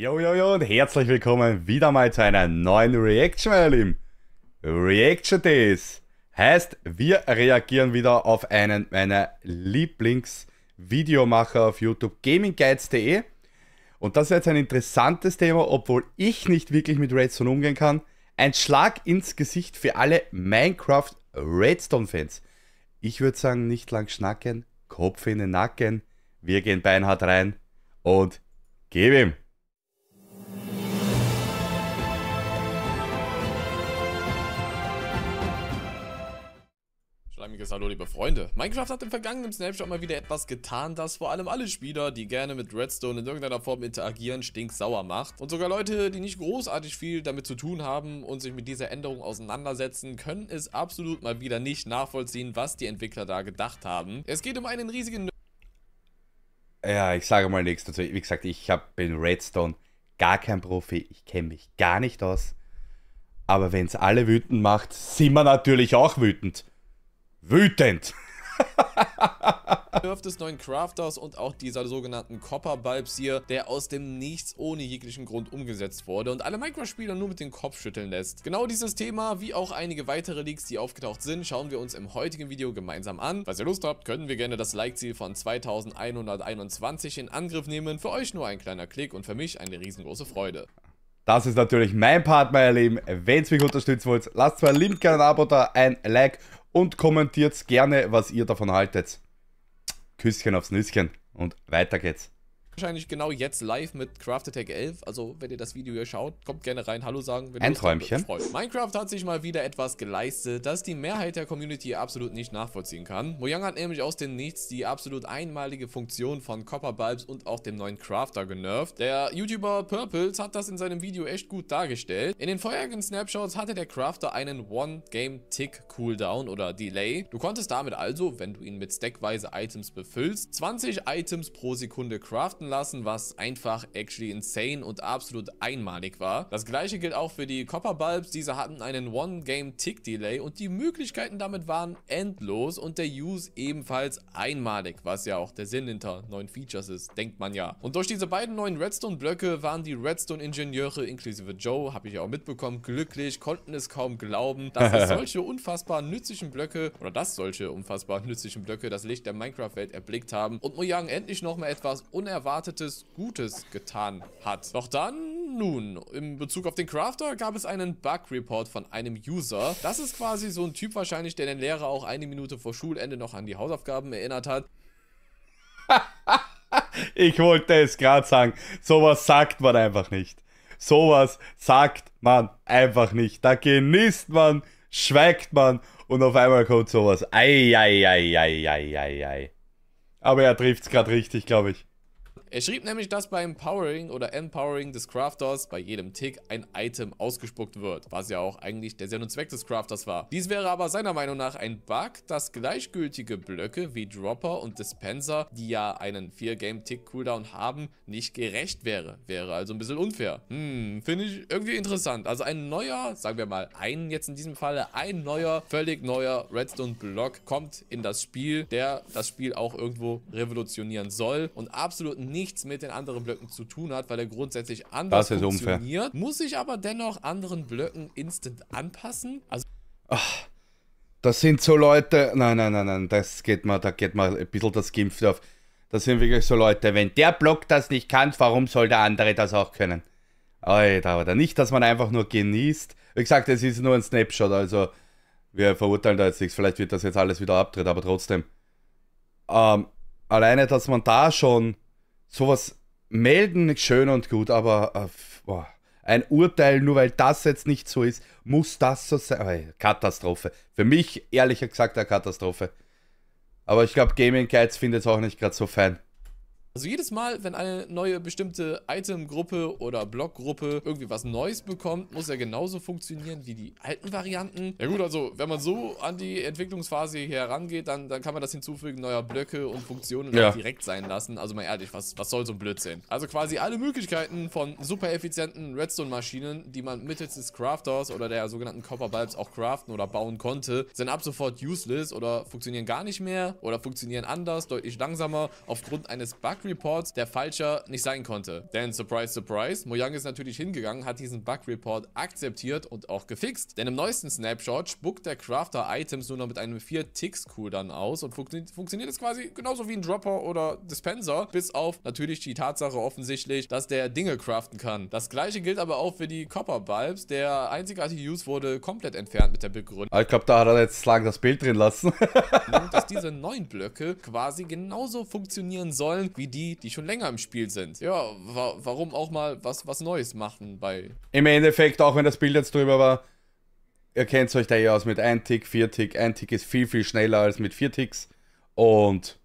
Jojojo und herzlich willkommen wieder mal zu einer neuen Reaction, meine Lieben. Reaction Days heißt, wir reagieren wieder auf einen meiner Lieblingsvideomacher auf YouTube, GamingGuides.de. Und das ist jetzt ein interessantes Thema, obwohl ich nicht wirklich mit Redstone umgehen kann. Ein Schlag ins Gesicht für alle Minecraft Redstone-Fans. Ich würde sagen, nicht lang schnacken, Kopf in den Nacken. Wir gehen beinhart rein und geben ihm. Dickes Hallo, liebe Freunde. Minecraft hat im vergangenen Snapshot mal wieder etwas getan, das vor allem alle Spieler, die gerne mit Redstone in irgendeiner Form interagieren, stinksauer macht. Und sogar Leute, die nicht großartig viel damit zu tun haben und sich mit dieser Änderung auseinandersetzen, können es absolut mal wieder nicht nachvollziehen, was die Entwickler da gedacht haben. Es geht um einen riesigen... Ja, ich sage mal nichts dazu. Wie gesagt, ich hab, bin Redstone gar kein Profi. Ich kenne mich gar nicht aus. Aber wenn es alle wütend macht, sind wir natürlich auch wütend. Wütend. Entwurf des neuen Crafters und auch dieser sogenannten Copper Bulbs hier, der aus dem Nichts ohne jeglichen Grund umgesetzt wurde und alle Minecraft-Spieler nur mit dem Kopf schütteln lässt. Genau dieses Thema, wie auch einige weitere Leaks, die aufgetaucht sind, schauen wir uns im heutigen Video gemeinsam an. Falls ihr Lust habt, können wir gerne das Like-Ziel von 2121 in Angriff nehmen. Für euch nur ein kleiner Klick und für mich eine riesengroße Freude. Das ist natürlich mein Part, meine Lieben. Wenn ihr mich unterstützen wollt, lasst zwar Link, ein Abo da, ein Like und kommentiert gerne, was ihr davon haltet. Küsschen aufs Nüsschen und weiter geht's wahrscheinlich genau jetzt live mit Craft Attack 11. Also, wenn ihr das Video hier schaut, kommt gerne rein, Hallo sagen. Wenn Ein Träumchen. Minecraft hat sich mal wieder etwas geleistet, das die Mehrheit der Community absolut nicht nachvollziehen kann. Mojang hat nämlich aus dem Nichts die absolut einmalige Funktion von Copper Bulbs und auch dem neuen Crafter genervt. Der YouTuber Purples hat das in seinem Video echt gut dargestellt. In den vorherigen Snapshots hatte der Crafter einen One-Game-Tick-Cooldown oder Delay. Du konntest damit also, wenn du ihn mit stackweise Items befüllst, 20 Items pro Sekunde craften lassen, was einfach actually insane und absolut einmalig war. Das gleiche gilt auch für die Copper Bulbs. Diese hatten einen One-Game-Tick-Delay und die Möglichkeiten damit waren endlos und der Use ebenfalls einmalig, was ja auch der Sinn hinter neuen Features ist, denkt man ja. Und durch diese beiden neuen Redstone-Blöcke waren die Redstone-Ingenieure inklusive Joe, habe ich ja auch mitbekommen, glücklich, konnten es kaum glauben, dass es solche unfassbar nützlichen Blöcke oder dass solche unfassbar nützlichen Blöcke das Licht der Minecraft-Welt erblickt haben und Mojang endlich nochmal etwas unerwartet Unerwartetes Gutes getan hat. Doch dann, nun, in Bezug auf den Crafter gab es einen Bug-Report von einem User. Das ist quasi so ein Typ wahrscheinlich, der den Lehrer auch eine Minute vor Schulende noch an die Hausaufgaben erinnert hat. ich wollte es gerade sagen. Sowas sagt man einfach nicht. Sowas sagt man einfach nicht. Da genießt man, schweigt man und auf einmal kommt sowas. Ei, ei, ei, ei, ei, ei, Aber er trifft es gerade richtig, glaube ich. Er schrieb nämlich, dass beim Powering oder Empowering des Crafters bei jedem Tick ein Item ausgespuckt wird, was ja auch eigentlich der Sinn und Zweck des Crafters war. Dies wäre aber seiner Meinung nach ein Bug, dass gleichgültige Blöcke wie Dropper und Dispenser, die ja einen 4-Game-Tick-Cooldown haben, nicht gerecht wäre. Wäre also ein bisschen unfair. Hm, finde ich irgendwie interessant. Also ein neuer, sagen wir mal ein jetzt in diesem Falle, ein neuer, völlig neuer Redstone-Block kommt in das Spiel, der das Spiel auch irgendwo revolutionieren soll und absolut nicht nichts mit den anderen Blöcken zu tun hat, weil er grundsätzlich anders funktioniert. Muss ich aber dennoch anderen Blöcken instant anpassen? Also Ach, das sind so Leute. Nein, nein, nein, nein, das geht mal, da geht mal ein bisschen das Gimpf auf. Das sind wirklich so Leute. Wenn der Block das nicht kann, warum soll der andere das auch können? Alter, aber nicht, dass man einfach nur genießt. Wie gesagt, es ist nur ein Snapshot, also wir verurteilen da jetzt nichts. Vielleicht wird das jetzt alles wieder abtritt, aber trotzdem. Ähm, alleine, dass man da schon sowas melden, nicht schön und gut, aber äh, boah, ein Urteil, nur weil das jetzt nicht so ist, muss das so sein. Katastrophe. Für mich, ehrlich gesagt, eine Katastrophe. Aber ich glaube, Gaming Guides findet es auch nicht gerade so fein. Also jedes Mal, wenn eine neue bestimmte Itemgruppe oder Blockgruppe irgendwie was Neues bekommt, muss er genauso funktionieren wie die alten Varianten. Ja gut, also wenn man so an die Entwicklungsphase hier herangeht, dann, dann kann man das hinzufügen neuer Blöcke und Funktionen ja. direkt sein lassen. Also mal ehrlich, was, was soll so ein Blödsinn? Also quasi alle Möglichkeiten von super effizienten Redstone-Maschinen, die man mittels des Crafters oder der sogenannten Copper Bulbs auch craften oder bauen konnte, sind ab sofort useless oder funktionieren gar nicht mehr oder funktionieren anders, deutlich langsamer aufgrund eines Bugs Bug-Report, der falscher nicht sein konnte. Denn, surprise, surprise, Mojang ist natürlich hingegangen, hat diesen Bug-Report akzeptiert und auch gefixt. Denn im neuesten Snapshot spuckt der Crafter Items nur noch mit einem 4-Ticks-Cooldown aus und funktio funktioniert es quasi genauso wie ein Dropper oder Dispenser, bis auf natürlich die Tatsache offensichtlich, dass der Dinge craften kann. Das gleiche gilt aber auch für die Copper Bulbs. Der einzigartige Use wurde komplett entfernt mit der Begründung. Ah, ich glaube, da hat er jetzt lang das Bild drin lassen. dass diese neuen Blöcke quasi genauso funktionieren sollen wie wie die, die schon länger im Spiel sind. Ja, wa warum auch mal was, was Neues machen bei... Im Endeffekt, auch wenn das Bild jetzt drüber war, ihr kennt euch da eh aus mit 1 Tick, 4 Tick. 1 Tick ist viel, viel schneller als mit 4 Ticks. Und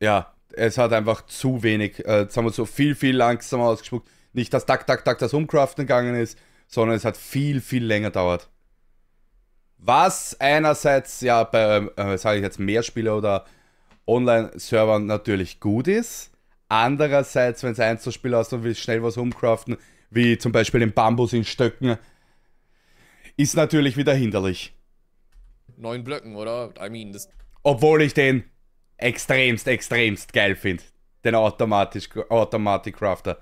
ja, es hat einfach zu wenig, äh, sagen wir so, viel, viel langsamer ausgespuckt. Nicht, dass tak, tak, tak das Umcraften gegangen ist, sondern es hat viel, viel länger dauert. Was einerseits ja bei, äh, sage ich jetzt, mehr Spieler oder Online-Servern natürlich gut ist. Andererseits, wenn es Einzelspiel hast und willst schnell was umcraften, wie zum Beispiel den Bambus in Stöcken, ist natürlich wieder hinderlich. Neun Blöcken, oder? I mean, das Obwohl ich den extremst, extremst geil finde. Den Automatic Crafter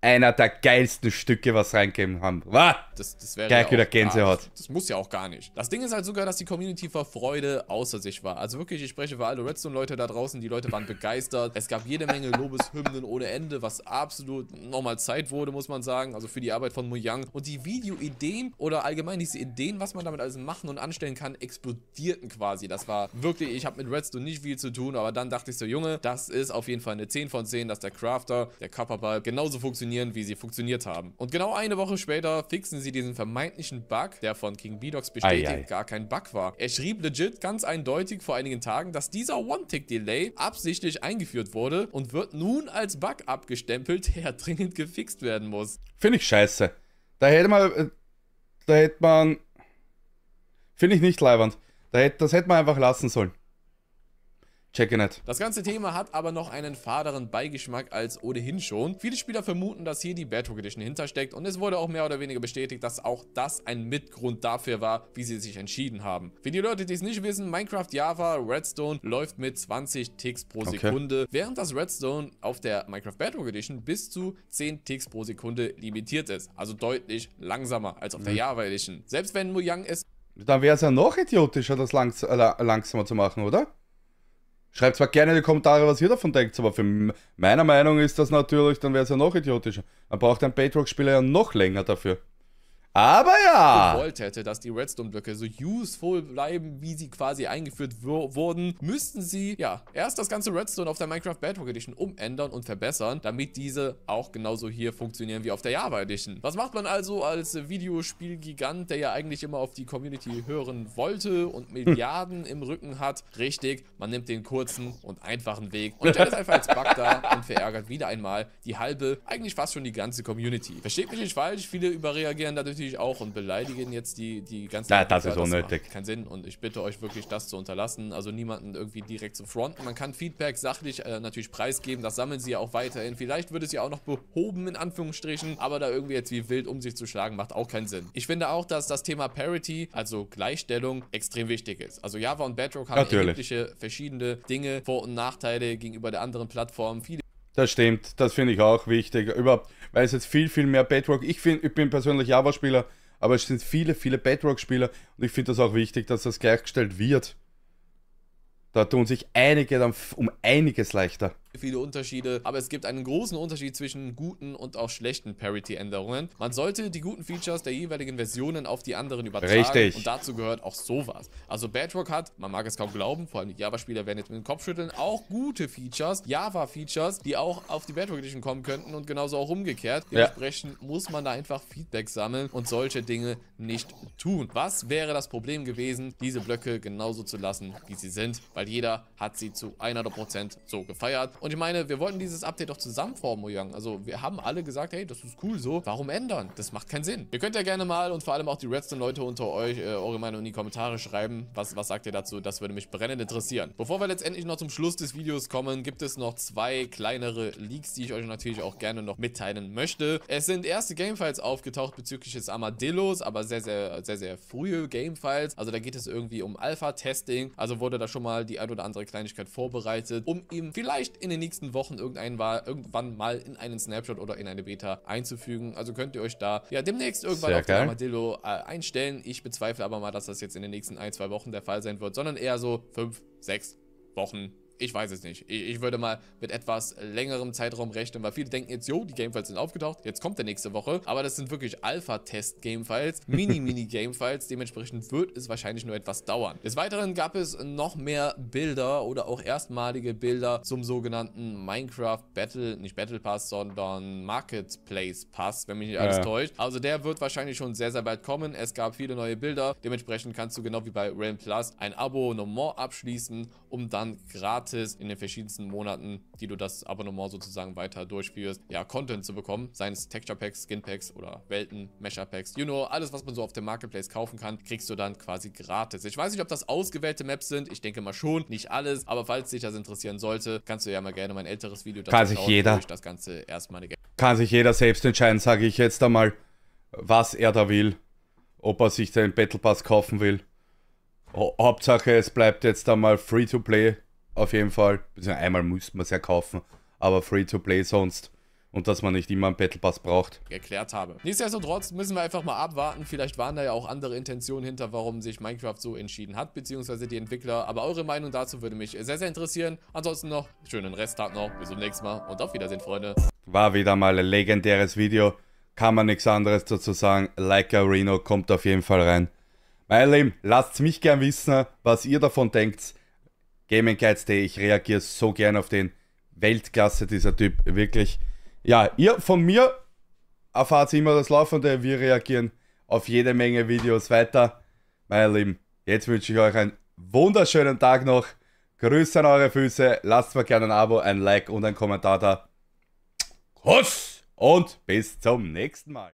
einer der geilsten Stücke, was reingegeben haben. Wah! Das, das wäre Gleich ja wieder Gänsehaut. Nicht. das muss ja auch gar nicht. Das Ding ist halt sogar, dass die Community vor Freude außer sich war. Also wirklich, ich spreche für alle Redstone-Leute da draußen. Die Leute waren begeistert. Es gab jede Menge Lobeshymnen ohne Ende, was absolut nochmal Zeit wurde, muss man sagen. Also für die Arbeit von Mojang. Und die Videoideen oder allgemein diese Ideen, was man damit alles machen und anstellen kann, explodierten quasi. Das war wirklich, ich habe mit Redstone nicht viel zu tun, aber dann dachte ich so, Junge, das ist auf jeden Fall eine 10 von 10, dass der Crafter, der Copperball genauso funktioniert funktionieren, wie sie funktioniert haben. Und genau eine Woche später fixen sie diesen vermeintlichen Bug, der von King Bedox bestätigt ei, ei. gar kein Bug war. Er schrieb legit ganz eindeutig vor einigen Tagen, dass dieser One-Tick-Delay absichtlich eingeführt wurde und wird nun als Bug abgestempelt, der dringend gefixt werden muss. Finde ich scheiße. Da hätte man... Äh, da hätte man... Finde ich nicht leibernd. Da hätte, das hätte man einfach lassen sollen. Checke nicht. Das ganze Thema hat aber noch einen faderen Beigeschmack als ohnehin schon. Viele Spieler vermuten, dass hier die Bedrock Edition hintersteckt und es wurde auch mehr oder weniger bestätigt, dass auch das ein Mitgrund dafür war, wie sie sich entschieden haben. Für die Leute, die es nicht wissen, Minecraft Java Redstone läuft mit 20 Ticks pro okay. Sekunde, während das Redstone auf der Minecraft Bedrock Edition bis zu 10 Ticks pro Sekunde limitiert ist. Also deutlich langsamer als auf mhm. der Java Edition. Selbst wenn Mojang es... Dann wäre es ja noch idiotischer, das langs äh, langsamer zu machen, oder? Schreibt zwar gerne in die Kommentare, was ihr davon denkt, aber für meine Meinung ist das natürlich, dann wäre es ja noch idiotischer. Man braucht ein Payrock-Spieler ja noch länger dafür. Aber ja. gewollt hätte, dass die Redstone-Blöcke so useful bleiben, wie sie quasi eingeführt wurden, müssten sie, ja, erst das ganze Redstone auf der Minecraft Bedrock Edition umändern und verbessern, damit diese auch genauso hier funktionieren wie auf der Java Edition. Was macht man also als Videospielgigant, der ja eigentlich immer auf die Community hören wollte und Milliarden hm. im Rücken hat? Richtig, man nimmt den kurzen und einfachen Weg und stellt es einfach als Bug da und verärgert wieder einmal die halbe, eigentlich fast schon die ganze Community. Versteht mich nicht falsch, viele überreagieren dadurch natürlich auch und beleidigen jetzt die, die ganze ja, Das ist unnötig. Das keinen Sinn und ich bitte euch wirklich, das zu unterlassen. Also niemanden irgendwie direkt zu fronten. Man kann Feedback sachlich äh, natürlich preisgeben. Das sammeln sie ja auch weiterhin. Vielleicht wird es ja auch noch behoben, in Anführungsstrichen. Aber da irgendwie jetzt wie wild um sich zu schlagen, macht auch keinen Sinn. Ich finde auch, dass das Thema Parity, also Gleichstellung, extrem wichtig ist. Also Java und Bedrock haben natürlich. erhebliche verschiedene Dinge, Vor- und Nachteile gegenüber der anderen Plattform. Viele das stimmt, das finde ich auch wichtig. Überhaupt, weil es jetzt viel, viel mehr Bedrock. Ich, finde, ich bin persönlich Java-Spieler, aber es sind viele, viele Bedrock-Spieler und ich finde das auch wichtig, dass das gleichgestellt wird. Da tun sich einige dann um einiges leichter viele Unterschiede, aber es gibt einen großen Unterschied zwischen guten und auch schlechten Parity-Änderungen. Man sollte die guten Features der jeweiligen Versionen auf die anderen übertragen. Richtig. Und dazu gehört auch sowas. Also Bedrock hat, man mag es kaum glauben, vor allem die Java-Spieler werden jetzt mit dem Kopf schütteln, auch gute Features, Java-Features, die auch auf die Bedrock Edition kommen könnten und genauso auch umgekehrt. Dementsprechend ja. muss man da einfach Feedback sammeln und solche Dinge nicht tun. Was wäre das Problem gewesen, diese Blöcke genauso zu lassen, wie sie sind? Weil jeder hat sie zu 100% so gefeiert. Und und ich meine, wir wollten dieses Update doch zusammen formulieren. Also wir haben alle gesagt, hey, das ist cool so. Warum ändern? Das macht keinen Sinn. Ihr könnt ja gerne mal und vor allem auch die Redstone-Leute unter euch äh, eure Meinung in die Kommentare schreiben. Was, was sagt ihr dazu? Das würde mich brennend interessieren. Bevor wir letztendlich noch zum Schluss des Videos kommen, gibt es noch zwei kleinere Leaks, die ich euch natürlich auch gerne noch mitteilen möchte. Es sind erste Gamefiles aufgetaucht bezüglich des Armadillos, aber sehr, sehr, sehr, sehr frühe Gamefiles. Also da geht es irgendwie um Alpha-Testing. Also wurde da schon mal die ein oder andere Kleinigkeit vorbereitet, um ihm vielleicht in in den nächsten Wochen irgendeinen war, irgendwann mal in einen Snapshot oder in eine Beta einzufügen. Also könnt ihr euch da ja demnächst irgendwann Sehr auf geil. den Armadillo äh, einstellen. Ich bezweifle aber mal, dass das jetzt in den nächsten ein, zwei Wochen der Fall sein wird, sondern eher so fünf, sechs Wochen ich weiß es nicht. Ich, ich, würde mal mit etwas längerem Zeitraum rechnen, weil viele denken jetzt, jo, die Gamefiles sind aufgetaucht, jetzt kommt der nächste Woche. Aber das sind wirklich Alpha-Test-Gamefiles, Mini-Mini-Gamefiles. Dementsprechend wird es wahrscheinlich nur etwas dauern. Des Weiteren gab es noch mehr Bilder oder auch erstmalige Bilder zum sogenannten Minecraft Battle, nicht Battle Pass, sondern Marketplace Pass, wenn mich nicht alles ja. täuscht. Also der wird wahrscheinlich schon sehr, sehr bald kommen. Es gab viele neue Bilder. Dementsprechend kannst du genau wie bei Realm Plus ein Abo, Abonnement abschließen, um dann gratis gratis in den verschiedensten Monaten, die du das Abonnement sozusagen weiter durchführst, ja, Content zu bekommen. Seien es Texture Packs, Skin Packs oder Welten, Mesher Packs, you know, alles, was man so auf dem Marketplace kaufen kann, kriegst du dann quasi gratis. Ich weiß nicht, ob das ausgewählte Maps sind. Ich denke mal schon, nicht alles. Aber falls dich das interessieren sollte, kannst du ja mal gerne mein älteres Video dazu Kann sich schauen, jeder. das Ganze erstmal Kann sich jeder selbst entscheiden, sage ich jetzt einmal, was er da will. Ob er sich den Battle Pass kaufen will. Hauptsache, es bleibt jetzt einmal free to play auf jeden Fall. Also einmal müsste man es ja kaufen, aber Free-to-Play sonst und dass man nicht immer einen Battle Pass braucht. Erklärt habe. Nichtsdestotrotz müssen wir einfach mal abwarten. Vielleicht waren da ja auch andere Intentionen hinter, warum sich Minecraft so entschieden hat, beziehungsweise die Entwickler. Aber eure Meinung dazu würde mich sehr, sehr interessieren. Ansonsten noch, schönen Resttag noch, bis zum nächsten Mal und auf Wiedersehen, Freunde. War wieder mal ein legendäres Video. Kann man nichts anderes dazu sagen. Like a Reno kommt auf jeden Fall rein. Meine Lieben, lasst mich gern wissen, was ihr davon denkt. Gaming Guides Day. Ich reagiere so gern auf den Weltklasse, dieser Typ. Wirklich. Ja, ihr von mir erfahrt immer das Laufende. Wir reagieren auf jede Menge Videos weiter. Meine Lieben, jetzt wünsche ich euch einen wunderschönen Tag noch. Grüße an eure Füße. Lasst mir gerne ein Abo, ein Like und ein Kommentar da. Kuss und bis zum nächsten Mal.